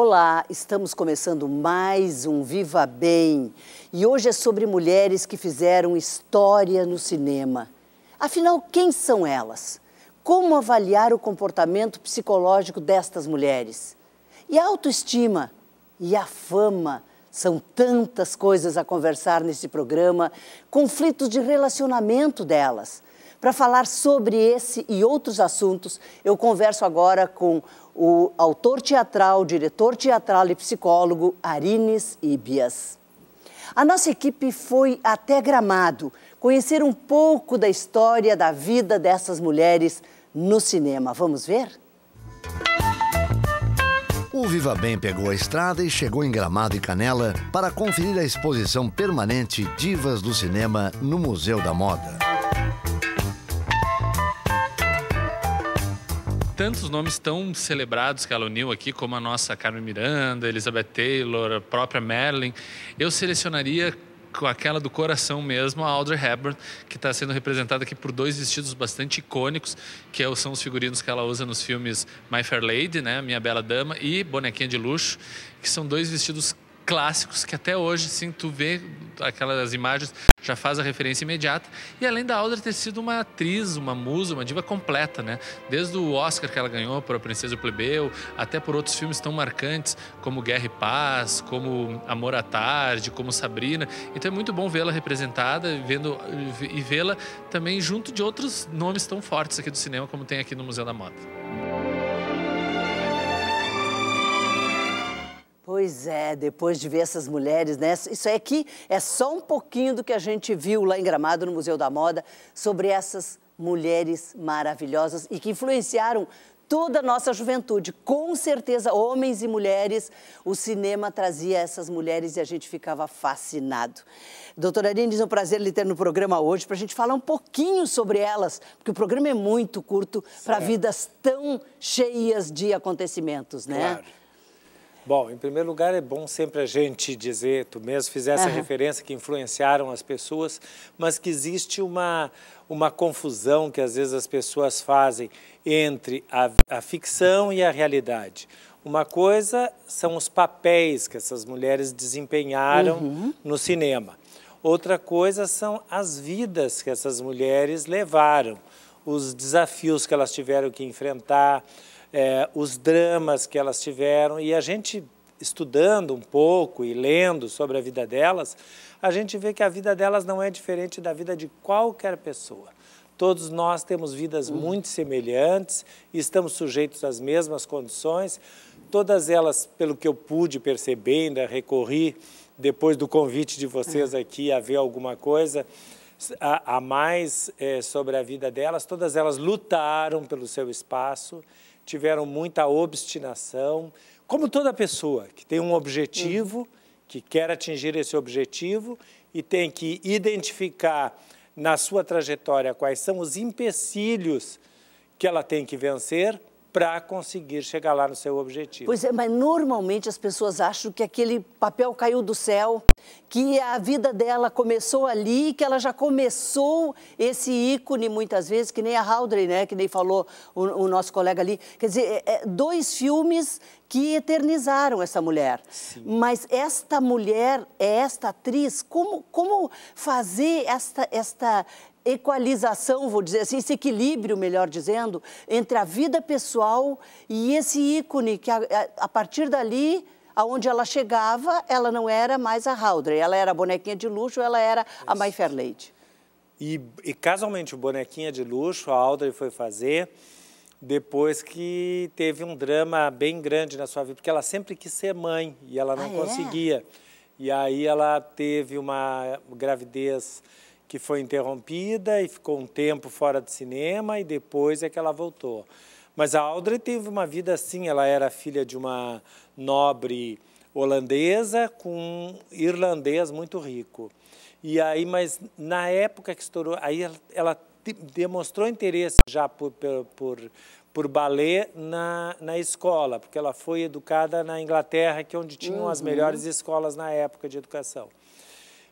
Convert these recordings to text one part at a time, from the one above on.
Olá, estamos começando mais um Viva Bem e hoje é sobre mulheres que fizeram história no cinema. Afinal, quem são elas? Como avaliar o comportamento psicológico destas mulheres? E a autoestima e a fama são tantas coisas a conversar nesse programa, conflitos de relacionamento delas. Para falar sobre esse e outros assuntos, eu converso agora com o autor teatral, diretor teatral e psicólogo Arines Ibias. A nossa equipe foi até Gramado conhecer um pouco da história da vida dessas mulheres no cinema. Vamos ver? O Viva Bem pegou a estrada e chegou em Gramado e Canela para conferir a exposição permanente Divas do Cinema no Museu da Moda. tantos nomes tão celebrados que ela uniu aqui, como a nossa Carmen Miranda, Elizabeth Taylor, a própria Marilyn, eu selecionaria com aquela do coração mesmo, a Audrey Hepburn, que está sendo representada aqui por dois vestidos bastante icônicos, que é são os figurinos que ela usa nos filmes My Fair Lady, né, Minha Bela Dama, e Bonequinha de Luxo, que são dois vestidos clássicos que até hoje, sim, tu vê aquelas imagens, já faz a referência imediata. E além da Audrey ter sido uma atriz, uma musa, uma diva completa, né? Desde o Oscar que ela ganhou por A Princesa do Plebeu, até por outros filmes tão marcantes como Guerra e Paz, como Amor à Tarde, como Sabrina. Então é muito bom vê-la representada vendo, e vê-la também junto de outros nomes tão fortes aqui do cinema, como tem aqui no Museu da Moda. Pois é, depois de ver essas mulheres, né? Isso aqui é, é só um pouquinho do que a gente viu lá em Gramado, no Museu da Moda, sobre essas mulheres maravilhosas e que influenciaram toda a nossa juventude. Com certeza, homens e mulheres, o cinema trazia essas mulheres e a gente ficava fascinado. Doutora Aline, é um prazer lhe ter no programa hoje para a gente falar um pouquinho sobre elas, porque o programa é muito curto para vidas tão cheias de acontecimentos, né? Claro. Bom, em primeiro lugar, é bom sempre a gente dizer, tu mesmo fizesse uhum. a referência que influenciaram as pessoas, mas que existe uma, uma confusão que às vezes as pessoas fazem entre a, a ficção e a realidade. Uma coisa são os papéis que essas mulheres desempenharam uhum. no cinema. Outra coisa são as vidas que essas mulheres levaram, os desafios que elas tiveram que enfrentar, é, os dramas que elas tiveram. E a gente, estudando um pouco e lendo sobre a vida delas, a gente vê que a vida delas não é diferente da vida de qualquer pessoa. Todos nós temos vidas uhum. muito semelhantes, estamos sujeitos às mesmas condições. Todas elas, pelo que eu pude perceber, ainda recorri depois do convite de vocês é. aqui a ver alguma coisa a, a mais é, sobre a vida delas. Todas elas lutaram pelo seu espaço tiveram muita obstinação, como toda pessoa que tem um objetivo, que quer atingir esse objetivo e tem que identificar na sua trajetória quais são os empecilhos que ela tem que vencer para conseguir chegar lá no seu objetivo. Pois é, mas normalmente as pessoas acham que aquele papel caiu do céu que a vida dela começou ali, que ela já começou esse ícone muitas vezes, que nem a Haldry, né, que nem falou o, o nosso colega ali. Quer dizer, é, é dois filmes que eternizaram essa mulher. Sim. Mas esta mulher, é esta atriz, como, como fazer esta, esta equalização, vou dizer assim, esse equilíbrio, melhor dizendo, entre a vida pessoal e esse ícone que a, a, a partir dali aonde ela chegava, ela não era mais a Haldry, ela era a bonequinha de luxo, ela era Isso. a Mayfair Fair Lady. E, e casualmente, bonequinha de luxo, a Audrey foi fazer depois que teve um drama bem grande na sua vida, porque ela sempre quis ser mãe e ela não ah, é? conseguia. É? E aí ela teve uma gravidez que foi interrompida e ficou um tempo fora de cinema e depois é que ela voltou. Mas a Audrey teve uma vida assim, ela era filha de uma nobre holandesa com um irlandês muito rico. E aí, mas na época que estourou, aí ela, ela demonstrou interesse já por, por, por balé na, na escola, porque ela foi educada na Inglaterra, que é onde tinham uhum. as melhores escolas na época de educação.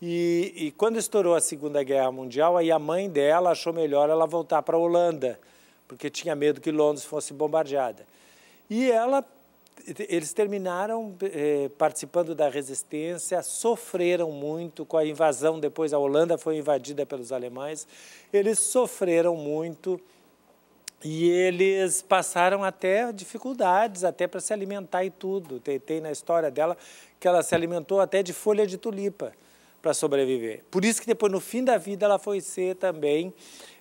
E, e quando estourou a Segunda Guerra Mundial, aí a mãe dela achou melhor ela voltar para a Holanda, porque tinha medo que Londres fosse bombardeada. E ela, eles terminaram eh, participando da resistência, sofreram muito com a invasão. Depois a Holanda foi invadida pelos alemães. Eles sofreram muito e eles passaram até dificuldades, até para se alimentar e tudo. Tem, tem na história dela que ela se alimentou até de folha de tulipa para sobreviver. Por isso que depois, no fim da vida, ela foi ser também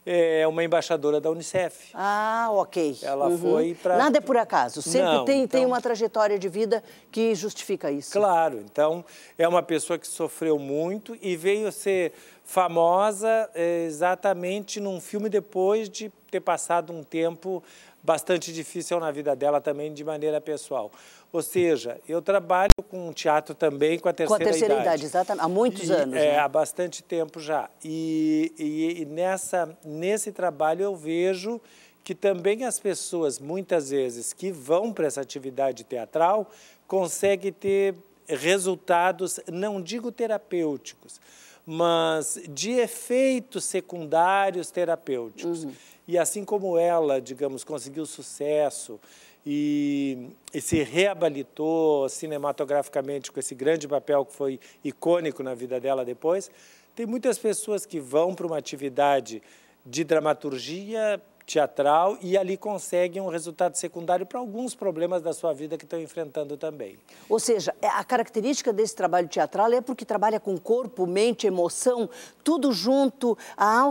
é, uma embaixadora da Unicef. Ah, ok. Ela uhum. foi para... Nada é por acaso, sempre Não, tem, então... tem uma trajetória de vida que justifica isso. Claro, então é uma pessoa que sofreu muito e veio ser famosa é, exatamente num filme depois de ter passado um tempo bastante difícil na vida dela também, de maneira pessoal. Ou seja, eu trabalho com teatro também com a terceira idade. Com a terceira idade, idade exatamente, há muitos e, anos. É, né? há bastante tempo já. E, e, e nessa, nesse trabalho eu vejo que também as pessoas, muitas vezes, que vão para essa atividade teatral, conseguem ter resultados, não digo terapêuticos, mas de efeitos secundários terapêuticos. Uhum. E assim como ela, digamos, conseguiu sucesso e, e, se reabilitou cinematograficamente com esse grande papel que foi icônico na vida dela depois, tem muitas pessoas que vão para uma atividade de dramaturgia teatral e ali conseguem um resultado secundário para alguns problemas da sua vida que estão enfrentando também. Ou seja, é, a característica desse trabalho teatral é porque trabalha com corpo, mente, emoção, tudo junto,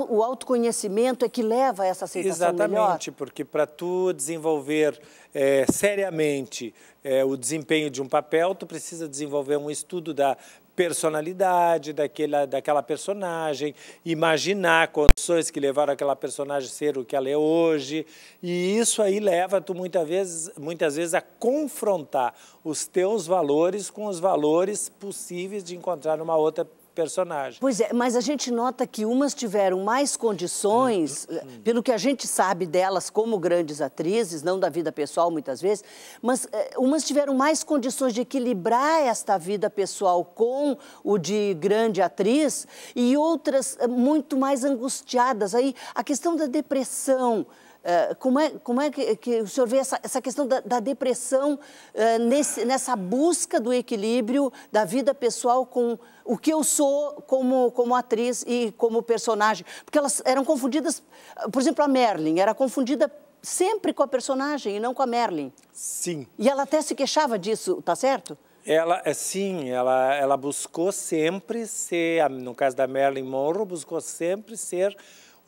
o autoconhecimento é que leva a essa aceitação Exatamente, melhor. porque para tu desenvolver é, seriamente é, o desempenho de um papel, tu precisa desenvolver um estudo da personalidade daquela, daquela personagem, imaginar condições que levaram aquela personagem a ser o que ela é hoje. E isso aí leva tu muitas vezes, muitas vezes a confrontar os teus valores com os valores possíveis de encontrar numa outra pessoa personagens. Pois é, mas a gente nota que umas tiveram mais condições, uhum. Eh, pelo que a gente sabe delas como grandes atrizes, não da vida pessoal muitas vezes, mas eh, umas tiveram mais condições de equilibrar esta vida pessoal com o de grande atriz e outras eh, muito mais angustiadas. Aí a questão da depressão, ah, como é, como é que, que o senhor vê essa, essa questão da, da depressão ah, nesse, nessa busca do equilíbrio da vida pessoal com o que eu sou como, como atriz e como personagem? Porque elas eram confundidas, por exemplo, a Merlin era confundida sempre com a personagem e não com a Merlin. Sim. E ela até se queixava disso, tá certo? Ela, é, sim, ela, ela buscou sempre ser, no caso da Merlin Monroe, buscou sempre ser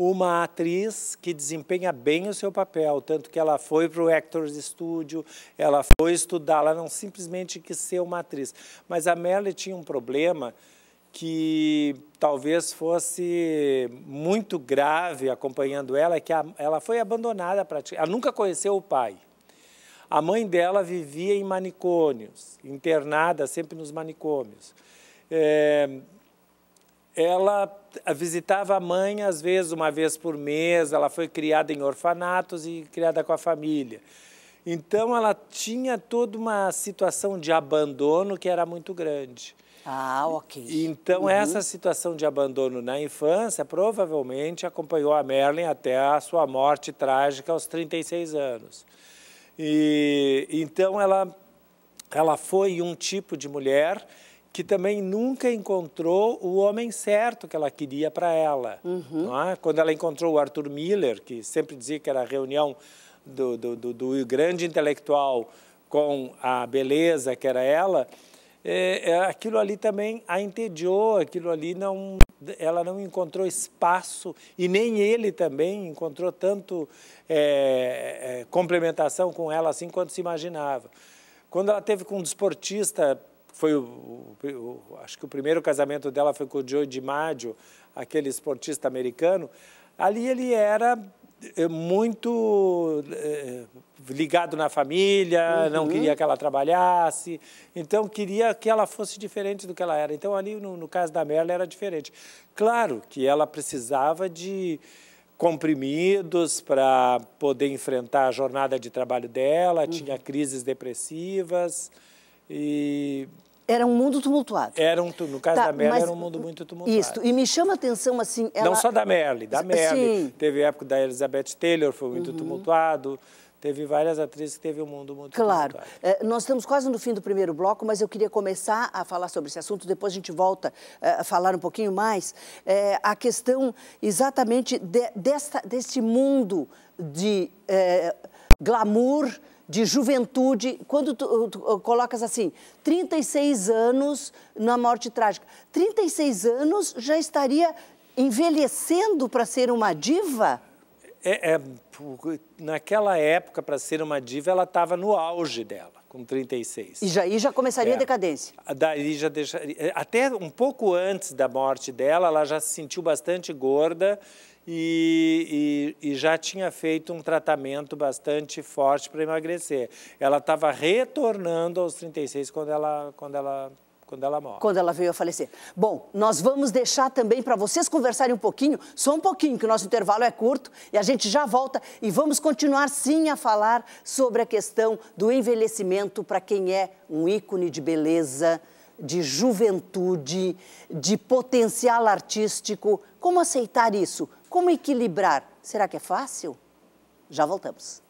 uma atriz que desempenha bem o seu papel, tanto que ela foi para o Actors Studio, ela foi estudar, ela não simplesmente quis ser uma atriz. Mas a Merle tinha um problema que talvez fosse muito grave acompanhando ela, que a, ela foi abandonada praticamente, ela nunca conheceu o pai. A mãe dela vivia em manicômios, internada sempre nos manicômios. É, ela visitava a mãe às vezes uma vez por mês, ela foi criada em orfanatos e criada com a família. Então ela tinha toda uma situação de abandono que era muito grande. Ah, ok. Então uhum. essa situação de abandono na infância provavelmente acompanhou a Merlin até a sua morte trágica aos 36 anos. E então ela ela foi um tipo de mulher que também nunca encontrou o homem certo que ela queria para ela. Uhum. É? Quando ela encontrou o Arthur Miller, que sempre dizia que era a reunião do, do, do, do grande intelectual com a beleza que era ela, é, é, aquilo ali também a entediou, aquilo ali não, ela não encontrou espaço e nem ele também encontrou tanto é, é, complementação com ela assim quanto se imaginava. Quando ela teve com um desportista foi o, o, acho que o primeiro casamento dela foi com o Joe DiMaggio, aquele esportista americano. Ali ele era eh, muito eh, ligado na família, uhum. não queria que ela trabalhasse, então queria que ela fosse diferente do que ela era. Então ali no, no caso da Merla era diferente. Claro que ela precisava de comprimidos para poder enfrentar a jornada de trabalho dela, uhum. tinha crises depressivas. E era um mundo tumultuado. Era um, no caso tá, da Merle, mas, era um mundo muito tumultuado. Isso, e me chama a atenção assim... Ela... Não só da Merle, da Merle. Sim. Teve a época da Elizabeth Taylor, foi muito uhum. tumultuado. Teve várias atrizes que teve um mundo muito Claro. É, nós estamos quase no fim do primeiro bloco, mas eu queria começar a falar sobre esse assunto, depois a gente volta é, a falar um pouquinho mais. É, a questão exatamente de, desta, deste mundo de é, glamour, de juventude, quando tu, tu, colocas assim, 36 anos na morte trágica, 36 anos já estaria envelhecendo para ser uma diva? É, é naquela época, para ser uma diva, ela estava no auge dela com 36. E já, e já começaria é. a decadência. Daí já deixaria, é, até um pouco antes da morte dela, ela já se sentiu bastante gorda e, e, e já tinha feito um tratamento bastante forte para emagrecer. Ela estava retornando aos 36 quando ela, quando ela quando ela morre. Quando ela veio a falecer. Bom, nós vamos deixar também para vocês conversarem um pouquinho, só um pouquinho, que o nosso intervalo é curto e a gente já volta e vamos continuar sim a falar sobre a questão do envelhecimento para quem é um ícone de beleza, de juventude, de potencial artístico. Como aceitar isso? Como equilibrar? Será que é fácil? Já voltamos.